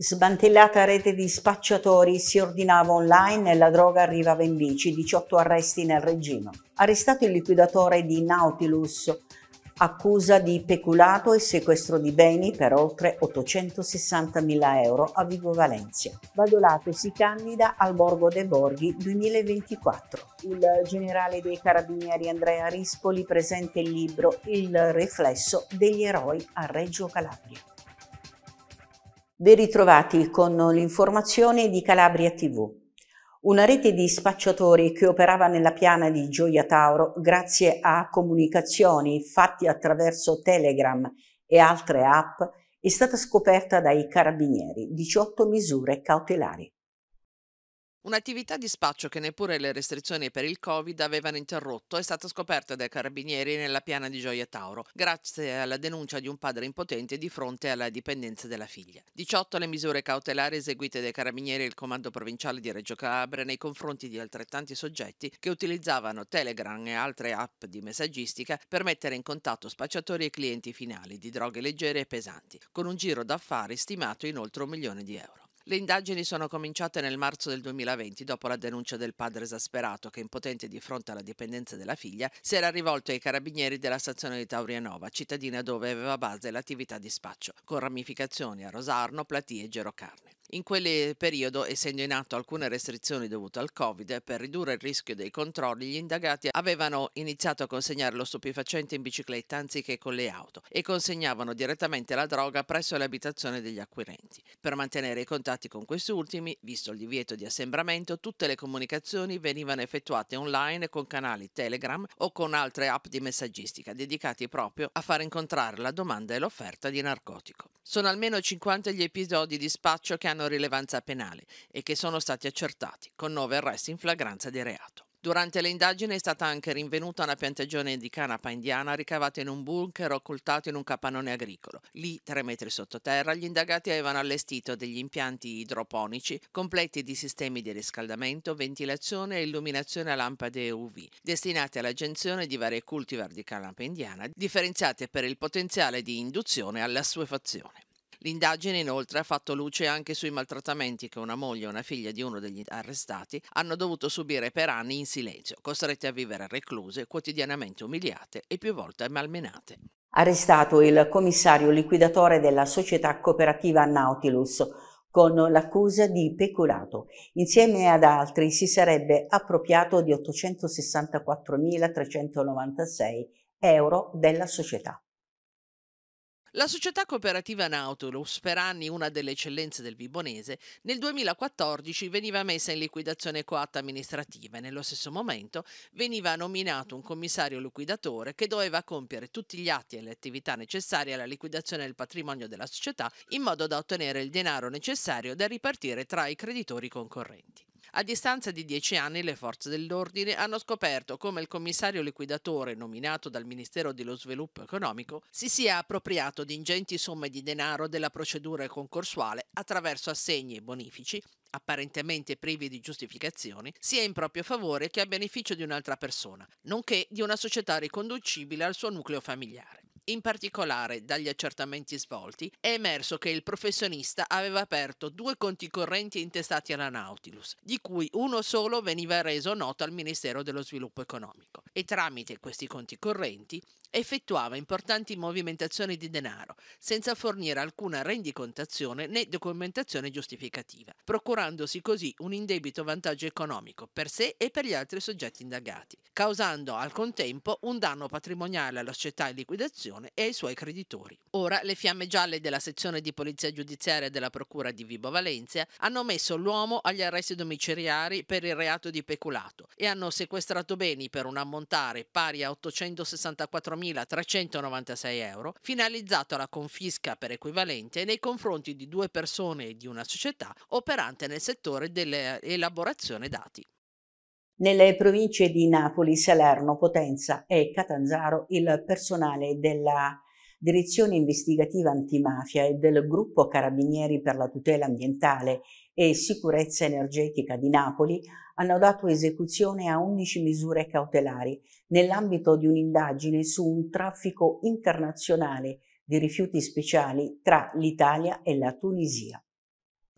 Sbantellata rete di spacciatori si ordinava online e la droga arrivava in bici, 18 arresti nel regime. Arrestato il liquidatore di Nautilus, accusa di peculato e sequestro di beni per oltre 860.000 euro a Vigo Valencia. Badolato si candida al Borgo dei Borghi 2024. Il generale dei carabinieri Andrea Rispoli presenta il libro Il riflesso degli eroi a Reggio Calabria. Ben ritrovati con l'informazione di Calabria TV. Una rete di spacciatori che operava nella piana di Gioia Tauro grazie a comunicazioni fatte attraverso Telegram e altre app è stata scoperta dai carabinieri 18 misure cautelari. Un'attività di spaccio che neppure le restrizioni per il Covid avevano interrotto è stata scoperta dai carabinieri nella piana di Gioia Tauro, grazie alla denuncia di un padre impotente di fronte alla dipendenza della figlia. 18 le misure cautelari eseguite dai carabinieri e il comando provinciale di Reggio Calabria nei confronti di altrettanti soggetti che utilizzavano Telegram e altre app di messaggistica per mettere in contatto spacciatori e clienti finali di droghe leggere e pesanti, con un giro d'affari stimato in oltre un milione di euro. Le indagini sono cominciate nel marzo del 2020 dopo la denuncia del padre esasperato che, impotente di fronte alla dipendenza della figlia, si era rivolto ai carabinieri della stazione di Taurianova, cittadina dove aveva base l'attività di spaccio, con ramificazioni a Rosarno, Platì e Gerocarne. In quel periodo, essendo in atto alcune restrizioni dovute al Covid, per ridurre il rischio dei controlli, gli indagati avevano iniziato a consegnare lo stupefacente in bicicletta anziché con le auto e consegnavano direttamente la droga presso le abitazioni degli acquirenti. Per mantenere i contatti con questi ultimi, visto il divieto di assembramento, tutte le comunicazioni venivano effettuate online con canali Telegram o con altre app di messaggistica dedicati proprio a far incontrare la domanda e l'offerta di narcotico. Sono almeno 50 gli episodi di spaccio che hanno hanno rilevanza penale e che sono stati accertati, con nove arresti in flagranza di reato. Durante le indagini è stata anche rinvenuta una piantagione di canapa indiana ricavata in un bunker occultato in un capannone agricolo. Lì, tre metri sottoterra, gli indagati avevano allestito degli impianti idroponici completi di sistemi di riscaldamento, ventilazione e illuminazione a lampade UV, destinati all'aggenzione di varie cultivar di canapa indiana, differenziate per il potenziale di induzione alla suefazione. L'indagine inoltre ha fatto luce anche sui maltrattamenti che una moglie e una figlia di uno degli arrestati hanno dovuto subire per anni in silenzio, costrette a vivere recluse, quotidianamente umiliate e più volte malmenate. Arrestato il commissario liquidatore della società cooperativa Nautilus con l'accusa di peculato. Insieme ad altri si sarebbe appropriato di 864.396 euro della società. La società cooperativa Nautilus, per anni una delle eccellenze del Vibonese, nel 2014 veniva messa in liquidazione coatta amministrativa e nello stesso momento veniva nominato un commissario liquidatore che doveva compiere tutti gli atti e le attività necessarie alla liquidazione del patrimonio della società in modo da ottenere il denaro necessario da ripartire tra i creditori concorrenti. A distanza di dieci anni le forze dell'ordine hanno scoperto come il commissario liquidatore nominato dal Ministero dello Sviluppo Economico si sia appropriato di ingenti somme di denaro della procedura concorsuale attraverso assegni e bonifici apparentemente privi di giustificazioni, sia in proprio favore che a beneficio di un'altra persona, nonché di una società riconducibile al suo nucleo familiare. In particolare, dagli accertamenti svolti, è emerso che il professionista aveva aperto due conti correnti intestati alla Nautilus, di cui uno solo veniva reso noto al Ministero dello Sviluppo Economico e tramite questi conti correnti effettuava importanti movimentazioni di denaro senza fornire alcuna rendicontazione né documentazione giustificativa, procurandosi così un indebito vantaggio economico per sé e per gli altri soggetti indagati, causando al contempo un danno patrimoniale alla società in liquidazione e ai suoi creditori. Ora le fiamme gialle della sezione di polizia giudiziaria della Procura di Vibo Valencia hanno messo l'uomo agli arresti domiciliari per il reato di peculato e hanno sequestrato beni per un ammontare pari a 864 4.396 euro, finalizzato alla confisca per equivalente nei confronti di due persone e di una società operante nel settore dell'elaborazione eh, dati. Nelle province di Napoli, Salerno, Potenza e Catanzaro il personale della Direzione Investigativa Antimafia e del Gruppo Carabinieri per la tutela ambientale e sicurezza energetica di Napoli hanno dato esecuzione a 11 misure cautelari nell'ambito di un'indagine su un traffico internazionale di rifiuti speciali tra l'Italia e la Tunisia.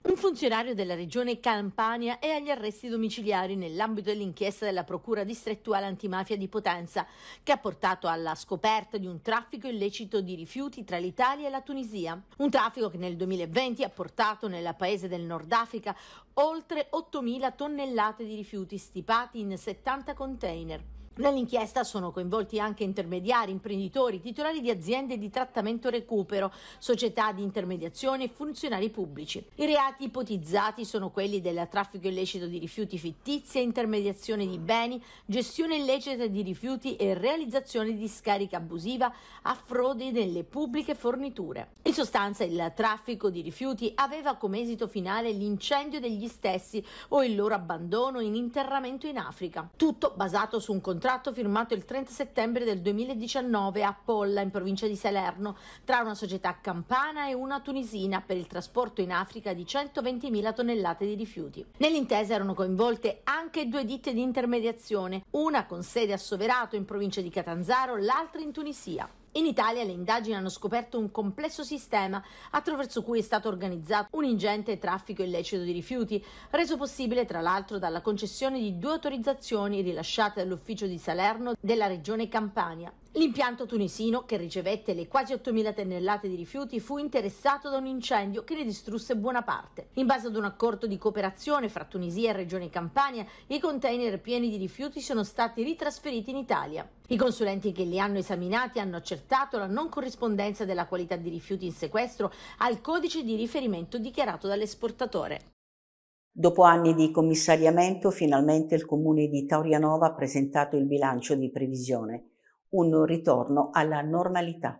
Un funzionario della regione Campania è agli arresti domiciliari nell'ambito dell'inchiesta della Procura distrettuale antimafia di Potenza, che ha portato alla scoperta di un traffico illecito di rifiuti tra l'Italia e la Tunisia. Un traffico che nel 2020 ha portato nel paese del Nord Africa oltre 8.000 tonnellate di rifiuti stipati in 70 container. Nell'inchiesta sono coinvolti anche intermediari, imprenditori, titolari di aziende di trattamento recupero, società di intermediazione e funzionari pubblici. I reati ipotizzati sono quelli del traffico illecito di rifiuti fittizi, intermediazione di beni, gestione illecita di rifiuti e realizzazione di scarica abusiva a frodi nelle pubbliche forniture. In sostanza il traffico di rifiuti aveva come esito finale l'incendio degli stessi o il loro abbandono in interramento in Africa. Tutto basato su un contratto contratto firmato il 30 settembre del 2019 a Polla, in provincia di Salerno, tra una società campana e una tunisina per il trasporto in Africa di 120.000 tonnellate di rifiuti. Nell'intesa erano coinvolte anche due ditte di intermediazione, una con sede a Soverato in provincia di Catanzaro, l'altra in Tunisia. In Italia le indagini hanno scoperto un complesso sistema attraverso cui è stato organizzato un ingente traffico illecito di rifiuti, reso possibile tra l'altro dalla concessione di due autorizzazioni rilasciate dall'ufficio di Salerno della regione Campania L'impianto tunisino, che ricevette le quasi 8.000 tonnellate di rifiuti, fu interessato da un incendio che ne distrusse buona parte. In base ad un accordo di cooperazione fra Tunisia e Regione Campania, i container pieni di rifiuti sono stati ritrasferiti in Italia. I consulenti che li hanno esaminati hanno accertato la non corrispondenza della qualità di rifiuti in sequestro al codice di riferimento dichiarato dall'esportatore. Dopo anni di commissariamento, finalmente il comune di Taurianova ha presentato il bilancio di previsione un ritorno alla normalità.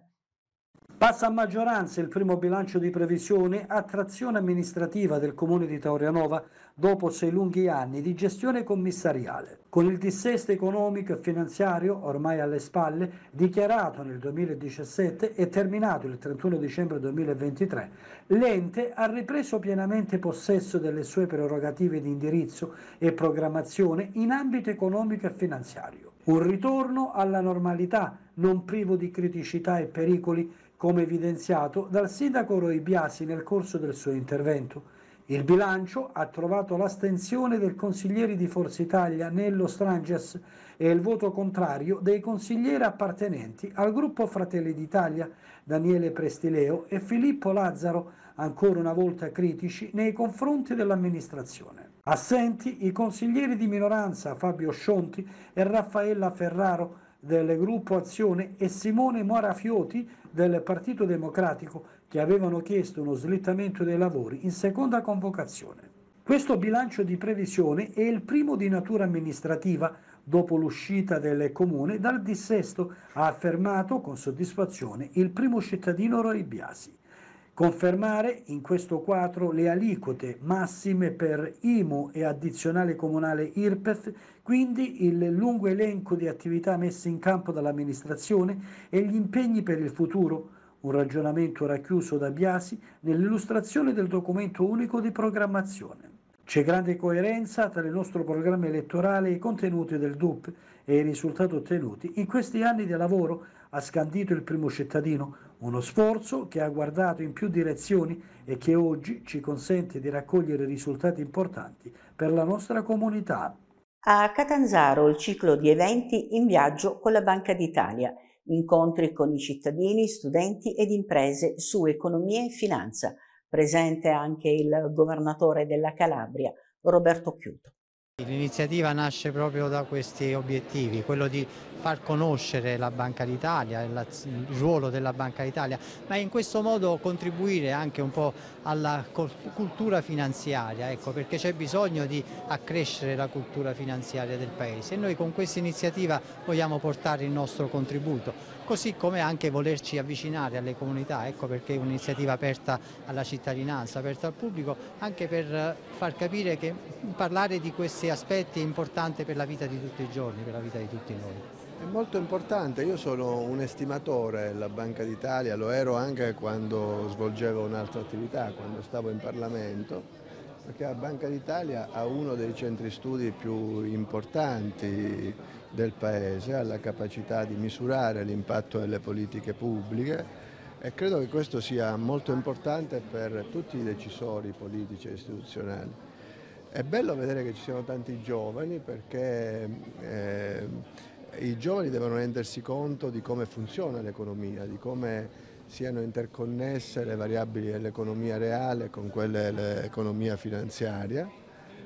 Passa a maggioranza il primo bilancio di previsione a trazione amministrativa del comune di Taurianova dopo sei lunghi anni di gestione commissariale. Con il dissesto economico e finanziario ormai alle spalle, dichiarato nel 2017 e terminato il 31 dicembre 2023, l'ente ha ripreso pienamente possesso delle sue prerogative di indirizzo e programmazione in ambito economico e finanziario un ritorno alla normalità, non privo di criticità e pericoli, come evidenziato dal sindaco Roi Biasi nel corso del suo intervento. Il bilancio ha trovato l'astensione del consigliere di Forza Italia Nello Stranges e il voto contrario dei consiglieri appartenenti al gruppo Fratelli d'Italia Daniele Prestileo e Filippo Lazzaro, ancora una volta critici nei confronti dell'amministrazione. Assenti i consiglieri di minoranza Fabio Scionti e Raffaella Ferraro del gruppo Azione e Simone Morafioti del Partito Democratico che avevano chiesto uno slittamento dei lavori in seconda convocazione. Questo bilancio di previsione è il primo di natura amministrativa dopo l'uscita del comune dal dissesto, ha affermato con soddisfazione il primo cittadino Roy Biasi. Confermare in questo quadro le aliquote massime per IMU e addizionale comunale IRPEF, quindi il lungo elenco di attività messe in campo dall'amministrazione e gli impegni per il futuro, un ragionamento racchiuso da Biasi nell'illustrazione del documento unico di programmazione. C'è grande coerenza tra il nostro programma elettorale e i contenuti del DUP e i risultati ottenuti in questi anni di lavoro, ha scandito il primo cittadino, uno sforzo che ha guardato in più direzioni e che oggi ci consente di raccogliere risultati importanti per la nostra comunità. A Catanzaro il ciclo di eventi in viaggio con la Banca d'Italia, incontri con i cittadini, studenti ed imprese su economia e finanza. Presente anche il governatore della Calabria, Roberto Chiuto. L'iniziativa nasce proprio da questi obiettivi, quello di far conoscere la Banca d'Italia, il ruolo della Banca d'Italia, ma in questo modo contribuire anche un po' alla cultura finanziaria, ecco, perché c'è bisogno di accrescere la cultura finanziaria del Paese e noi con questa iniziativa vogliamo portare il nostro contributo, così come anche volerci avvicinare alle comunità, ecco perché è un'iniziativa aperta alla cittadinanza, aperta al pubblico, anche per far capire che parlare di questi aspetti è importante per la vita di tutti i giorni, per la vita di tutti noi. È molto importante, io sono un estimatore della Banca d'Italia, lo ero anche quando svolgevo un'altra attività, quando stavo in Parlamento, perché la Banca d'Italia ha uno dei centri studi più importanti del Paese, ha la capacità di misurare l'impatto delle politiche pubbliche e credo che questo sia molto importante per tutti i decisori politici e istituzionali. È bello vedere che ci siano tanti giovani perché... Eh, i giovani devono rendersi conto di come funziona l'economia, di come siano interconnesse le variabili dell'economia reale con quelle dell'economia finanziaria,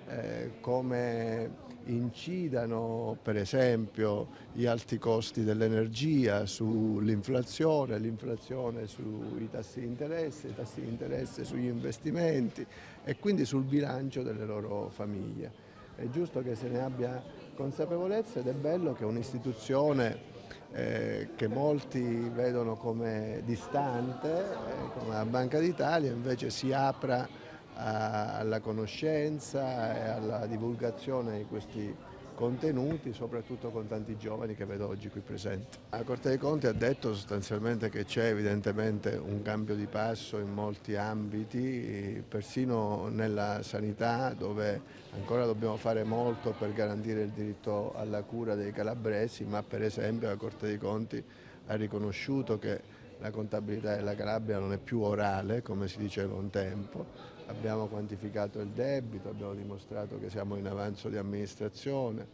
eh, come incidano per esempio gli alti costi dell'energia sull'inflazione, l'inflazione sui tassi di interesse, i tassi di interesse sugli investimenti e quindi sul bilancio delle loro famiglie. È giusto che se ne abbia consapevolezza ed è bello che un'istituzione eh, che molti vedono come distante, eh, come la Banca d'Italia, invece si apra a, alla conoscenza e alla divulgazione di questi contenuti, soprattutto con tanti giovani che vedo oggi qui presenti. La Corte dei Conti ha detto sostanzialmente che c'è evidentemente un cambio di passo in molti ambiti, persino nella sanità dove ancora dobbiamo fare molto per garantire il diritto alla cura dei calabresi, ma per esempio la Corte dei Conti ha riconosciuto che la contabilità della Calabria non è più orale, come si diceva un tempo. Abbiamo quantificato il debito, abbiamo dimostrato che siamo in avanzo di amministrazione.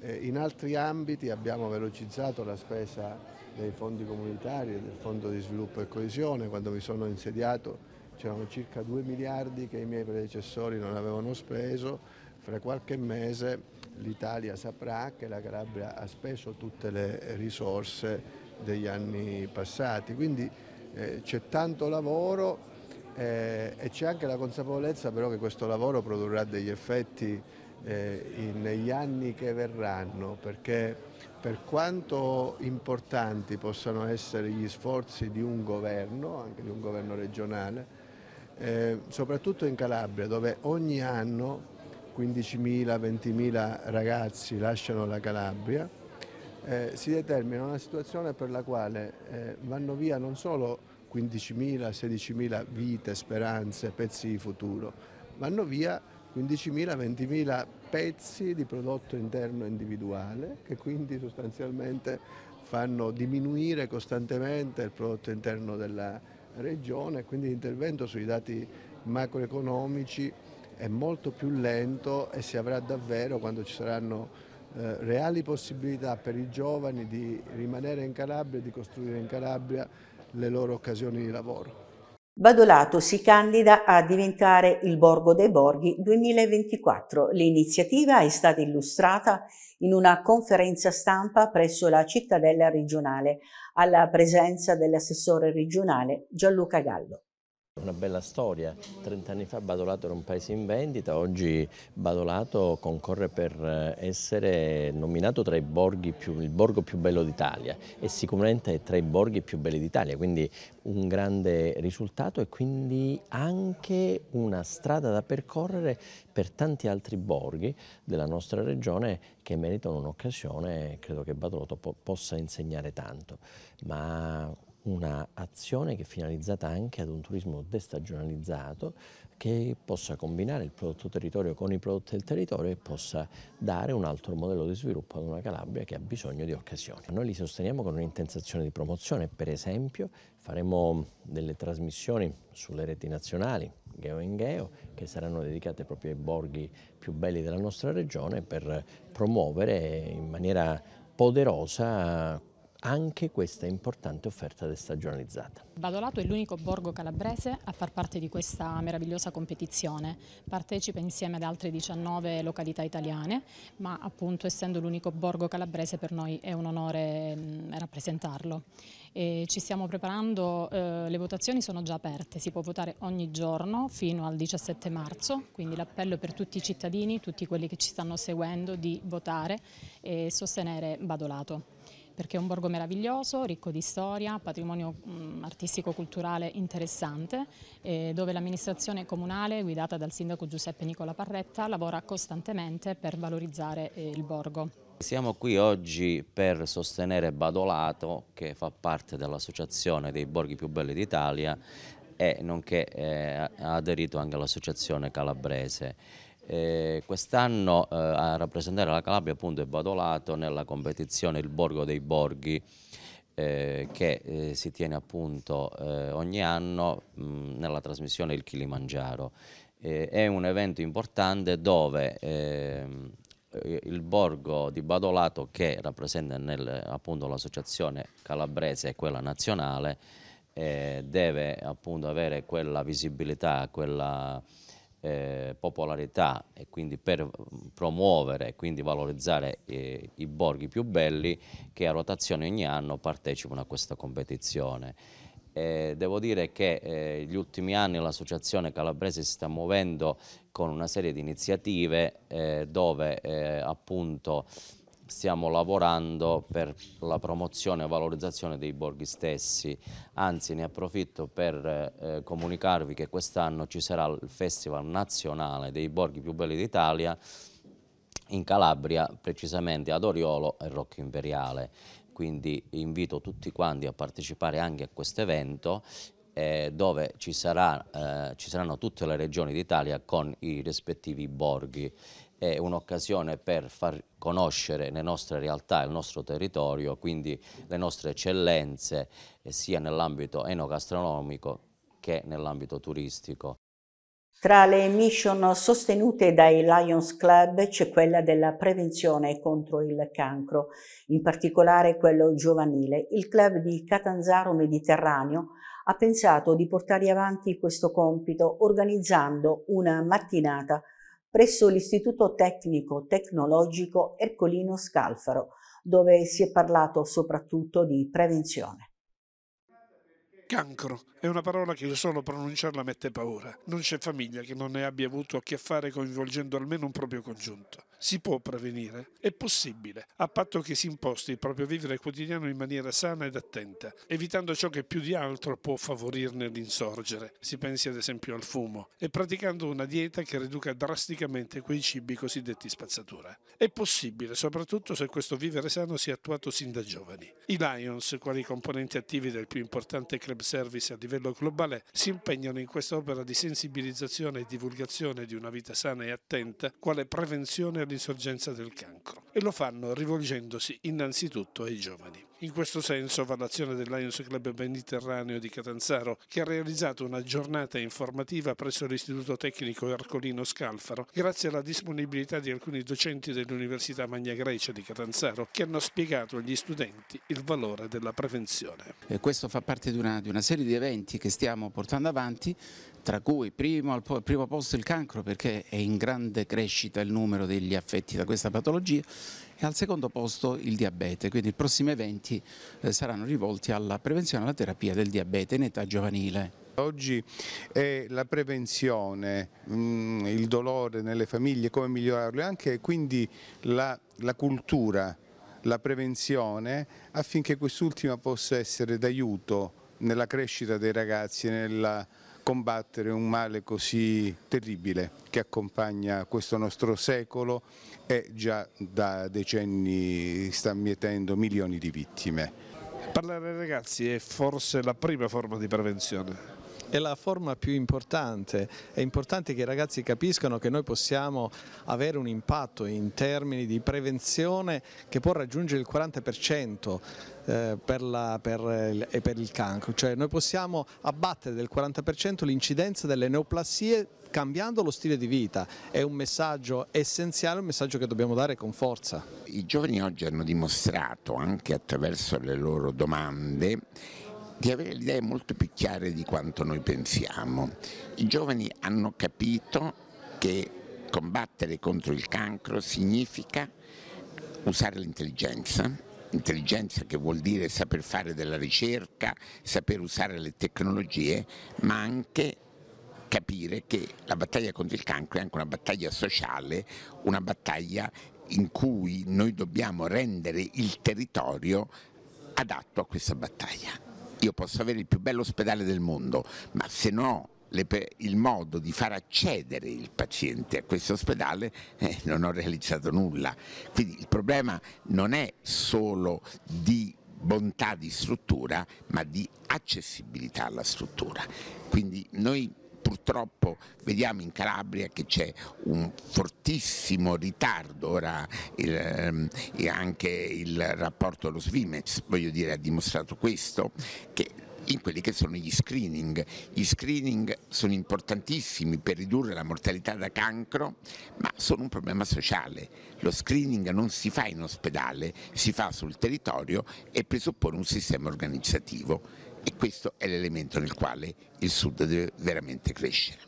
Eh, in altri ambiti abbiamo velocizzato la spesa dei fondi comunitari e del Fondo di sviluppo e coesione. Quando mi sono insediato c'erano circa 2 miliardi che i miei predecessori non avevano speso. Fra qualche mese l'Italia saprà che la Calabria ha speso tutte le risorse degli anni passati, quindi eh, c'è tanto lavoro eh, e c'è anche la consapevolezza però che questo lavoro produrrà degli effetti eh, in, negli anni che verranno, perché per quanto importanti possano essere gli sforzi di un governo, anche di un governo regionale, eh, soprattutto in Calabria dove ogni anno 15.000-20.000 ragazzi lasciano la Calabria, eh, si determina una situazione per la quale eh, vanno via non solo 15.000, 16.000 vite, speranze, pezzi di futuro, vanno via 15.000, 20.000 pezzi di prodotto interno individuale che quindi sostanzialmente fanno diminuire costantemente il prodotto interno della regione, e quindi l'intervento sui dati macroeconomici è molto più lento e si avrà davvero quando ci saranno eh, reali possibilità per i giovani di rimanere in Calabria, e di costruire in Calabria le loro occasioni di lavoro. Badolato si candida a diventare il Borgo dei Borghi 2024. L'iniziativa è stata illustrata in una conferenza stampa presso la cittadella regionale alla presenza dell'assessore regionale Gianluca Gallo. Una bella storia, 30 anni fa Badolato era un paese in vendita, oggi Badolato concorre per eh, essere nominato tra i borghi più, il borgo più bello d'Italia e sicuramente è tra i borghi più belli d'Italia, quindi un grande risultato e quindi anche una strada da percorrere per tanti altri borghi della nostra regione che meritano un'occasione, credo che Badolato po possa insegnare tanto, ma un'azione che è finalizzata anche ad un turismo destagionalizzato che possa combinare il prodotto territorio con i prodotti del territorio e possa dare un altro modello di sviluppo ad una Calabria che ha bisogno di occasioni. Noi li sosteniamo con un'intensazione di promozione, per esempio faremo delle trasmissioni sulle reti nazionali, Geo in Geo, che saranno dedicate proprio ai borghi più belli della nostra regione per promuovere in maniera poderosa anche questa importante offerta destagionalizzata. Badolato è l'unico borgo calabrese a far parte di questa meravigliosa competizione. Partecipa insieme ad altre 19 località italiane, ma appunto essendo l'unico borgo calabrese per noi è un onore mm, rappresentarlo. E ci stiamo preparando, eh, le votazioni sono già aperte, si può votare ogni giorno fino al 17 marzo, quindi l'appello per tutti i cittadini, tutti quelli che ci stanno seguendo, di votare e sostenere Badolato perché è un borgo meraviglioso, ricco di storia, patrimonio mm, artistico-culturale interessante, eh, dove l'amministrazione comunale, guidata dal sindaco Giuseppe Nicola Parretta, lavora costantemente per valorizzare eh, il borgo. Siamo qui oggi per sostenere Badolato, che fa parte dell'Associazione dei Borghi più belli d'Italia e nonché eh, ha aderito anche all'Associazione Calabrese. Eh, quest'anno eh, a rappresentare la Calabria appunto è Badolato nella competizione Il Borgo dei Borghi eh, che eh, si tiene appunto eh, ogni anno mh, nella trasmissione Il Kilimangiaro. è un evento importante dove ehm, il borgo di Badolato che rappresenta nel, appunto l'associazione calabrese e quella nazionale eh, deve appunto avere quella visibilità, quella eh, popolarità e quindi per mm, promuovere e quindi valorizzare eh, i borghi più belli che a rotazione ogni anno partecipano a questa competizione. Eh, devo dire che negli eh, ultimi anni l'associazione calabrese si sta muovendo con una serie di iniziative eh, dove eh, appunto stiamo lavorando per la promozione e valorizzazione dei borghi stessi, anzi ne approfitto per eh, comunicarvi che quest'anno ci sarà il Festival Nazionale dei Borghi più belli d'Italia in Calabria, precisamente ad Oriolo e Rocco Imperiale. Quindi invito tutti quanti a partecipare anche a questo evento eh, dove ci, sarà, eh, ci saranno tutte le regioni d'Italia con i rispettivi borghi è un'occasione per far conoscere le nostre realtà, il nostro territorio, quindi le nostre eccellenze eh, sia nell'ambito enogastronomico che nell'ambito turistico. Tra le mission sostenute dai Lions Club c'è quella della prevenzione contro il cancro, in particolare quello giovanile. Il club di Catanzaro Mediterraneo ha pensato di portare avanti questo compito organizzando una mattinata presso l'Istituto Tecnico Tecnologico Ercolino Scalfaro, dove si è parlato soprattutto di prevenzione. Cancro è una parola che solo pronunciarla mette paura. Non c'è famiglia che non ne abbia avuto a che fare coinvolgendo almeno un proprio congiunto si può prevenire, è possibile, a patto che si imposti il proprio vivere quotidiano in maniera sana ed attenta, evitando ciò che più di altro può favorirne l'insorgere, si pensi ad esempio al fumo, e praticando una dieta che riduca drasticamente quei cibi cosiddetti spazzatura. È possibile, soprattutto se questo vivere sano sia attuato sin da giovani. I Lions, quali componenti attivi del più importante club service a livello globale, si impegnano in questa opera di sensibilizzazione e divulgazione di una vita sana e attenta, quale prevenzione di sorgenza del cancro e lo fanno rivolgendosi innanzitutto ai giovani. In questo senso va l'azione del Lions Club Mediterraneo di Catanzaro, che ha realizzato una giornata informativa presso l'Istituto Tecnico Ercolino Scalfaro, grazie alla disponibilità di alcuni docenti dell'Università Magna Grecia di Catanzaro, che hanno spiegato agli studenti il valore della prevenzione. E questo fa parte di una, di una serie di eventi che stiamo portando avanti, tra cui primo, al primo posto il cancro, perché è in grande crescita il numero degli affetti da questa patologia, e al secondo posto il diabete, quindi i prossimi eventi eh, saranno rivolti alla prevenzione e alla terapia del diabete in età giovanile. Oggi è la prevenzione, mm, il dolore nelle famiglie, come migliorarlo e anche quindi la, la cultura, la prevenzione affinché quest'ultima possa essere d'aiuto nella crescita dei ragazzi, nella combattere un male così terribile che accompagna questo nostro secolo e già da decenni sta mietendo milioni di vittime. Parlare ai ragazzi è forse la prima forma di prevenzione? è la forma più importante, è importante che i ragazzi capiscano che noi possiamo avere un impatto in termini di prevenzione che può raggiungere il 40% eh, per, la, per, e per il cancro, cioè noi possiamo abbattere del 40% l'incidenza delle neoplasie cambiando lo stile di vita, è un messaggio essenziale, un messaggio che dobbiamo dare con forza. I giovani oggi hanno dimostrato anche attraverso le loro domande di avere le idee molto più chiare di quanto noi pensiamo. I giovani hanno capito che combattere contro il cancro significa usare l'intelligenza, intelligenza che vuol dire saper fare della ricerca, saper usare le tecnologie, ma anche capire che la battaglia contro il cancro è anche una battaglia sociale, una battaglia in cui noi dobbiamo rendere il territorio adatto a questa battaglia io posso avere il più bello ospedale del mondo, ma se no le, il modo di far accedere il paziente a questo ospedale eh, non ho realizzato nulla. Quindi il problema non è solo di bontà di struttura, ma di accessibilità alla struttura. Quindi noi purtroppo vediamo in Calabria che c'è un fortissimo ritardo, ora il, ehm, anche il rapporto allo Svimez voglio dire, ha dimostrato questo, che in quelli che sono gli screening. Gli screening sono importantissimi per ridurre la mortalità da cancro, ma sono un problema sociale. Lo screening non si fa in ospedale, si fa sul territorio e presuppone un sistema organizzativo e questo è l'elemento nel quale il Sud deve veramente crescere.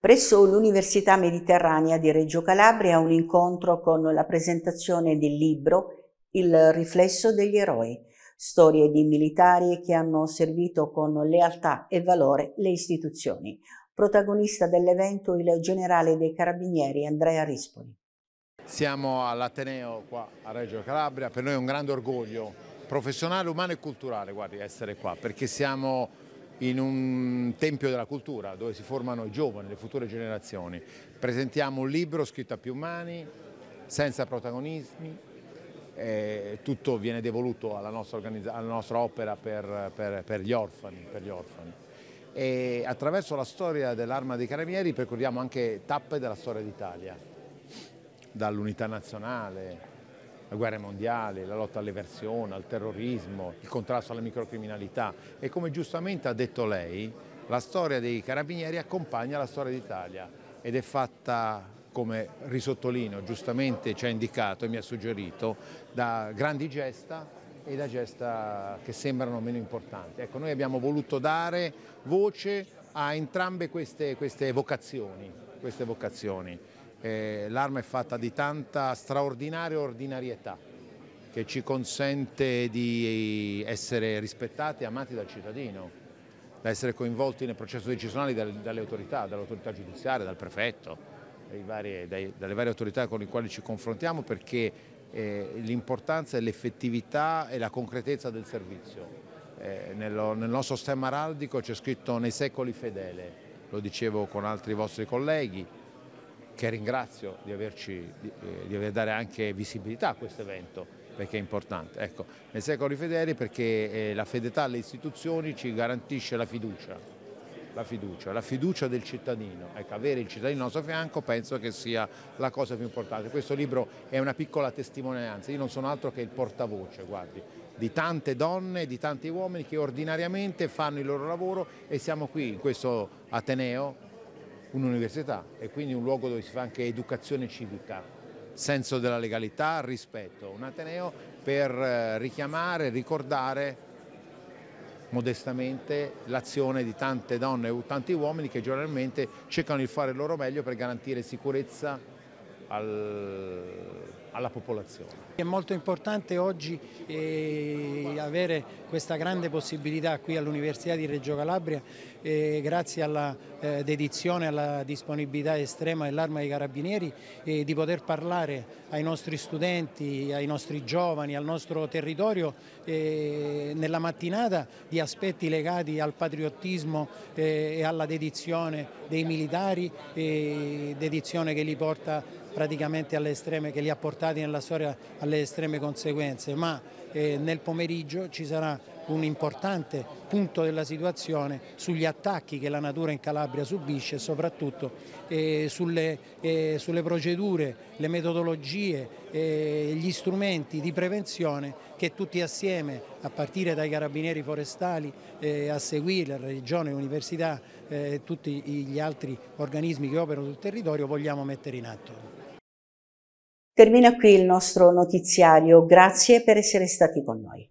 Presso l'Università Mediterranea di Reggio Calabria un incontro con la presentazione del libro Il riflesso degli eroi, storie di militari che hanno servito con lealtà e valore le istituzioni. Protagonista dell'evento il generale dei carabinieri Andrea Rispoli. Siamo all'Ateneo qua a Reggio Calabria, per noi è un grande orgoglio professionale, umano e culturale guardi, essere qua, perché siamo in un tempio della cultura dove si formano i giovani, le future generazioni. Presentiamo un libro scritto a più mani, senza protagonismi, eh, tutto viene devoluto alla nostra, alla nostra opera per, per, per, gli orfani. Per gli orfani. E attraverso la storia dell'arma dei carabinieri percorriamo anche tappe della storia d'Italia, dall'unità nazionale la guerra mondiale, la lotta all'eversione, al terrorismo, il contrasto alla microcriminalità e come giustamente ha detto lei, la storia dei carabinieri accompagna la storia d'Italia ed è fatta come risottolino giustamente ci ha indicato e mi ha suggerito, da grandi gesta e da gesta che sembrano meno importanti. Ecco, noi abbiamo voluto dare voce a entrambe queste, queste vocazioni. Queste vocazioni eh, l'arma è fatta di tanta straordinaria ordinarietà che ci consente di essere rispettati e amati dal cittadino, da essere coinvolti nel processo decisionale dalle, autorità, dall'autorità giudiziaria, dal prefetto, vari, dai, dalle varie autorità con le quali ci confrontiamo perché eh, l'importanza è l'effettività e la concretezza del servizio. Eh, nello, nel nostro stemma araldico c'è scritto nei secoli fedele, lo dicevo con altri vostri colleghi, che ringrazio di, averci, di, eh, di aver dare anche visibilità a questo evento perché è importante. Ecco, nei secoli Fedeli perché eh, la fedeltà alle istituzioni ci garantisce la fiducia. La fiducia, la fiducia del cittadino, ecco, avere il cittadino al nostro fianco penso che sia la cosa più importante. Questo libro è una piccola testimonianza, io non sono altro che il portavoce, guardi, di tante donne, di tanti uomini che ordinariamente fanno il loro lavoro e siamo qui in questo Ateneo un'università e quindi un luogo dove si fa anche educazione civica, senso della legalità, rispetto, un Ateneo per eh, richiamare, ricordare modestamente l'azione di tante donne e tanti uomini che giornalmente cercano di fare il loro meglio per garantire sicurezza al, alla popolazione. È molto importante oggi eh, avere questa grande possibilità qui all'Università di Reggio Calabria eh, grazie alla eh, dedizione, alla disponibilità estrema dell'Arma dei Carabinieri eh, di poter parlare ai nostri studenti, ai nostri giovani, al nostro territorio eh, nella mattinata di aspetti legati al patriottismo eh, e alla dedizione dei militari, dedizione che li porta praticamente alle estreme, che li ha portati nella storia alle estreme conseguenze, ma eh, nel pomeriggio ci sarà un importante punto della situazione sugli attacchi che la natura in Calabria subisce e soprattutto eh, sulle, eh, sulle, procedure, le metodologie, eh, gli strumenti di prevenzione che tutti assieme, a partire dai carabinieri forestali, eh, a seguire la regione, l'università eh, e tutti gli altri organismi che operano sul territorio, vogliamo mettere in atto. Termina qui il nostro notiziario, grazie per essere stati con noi.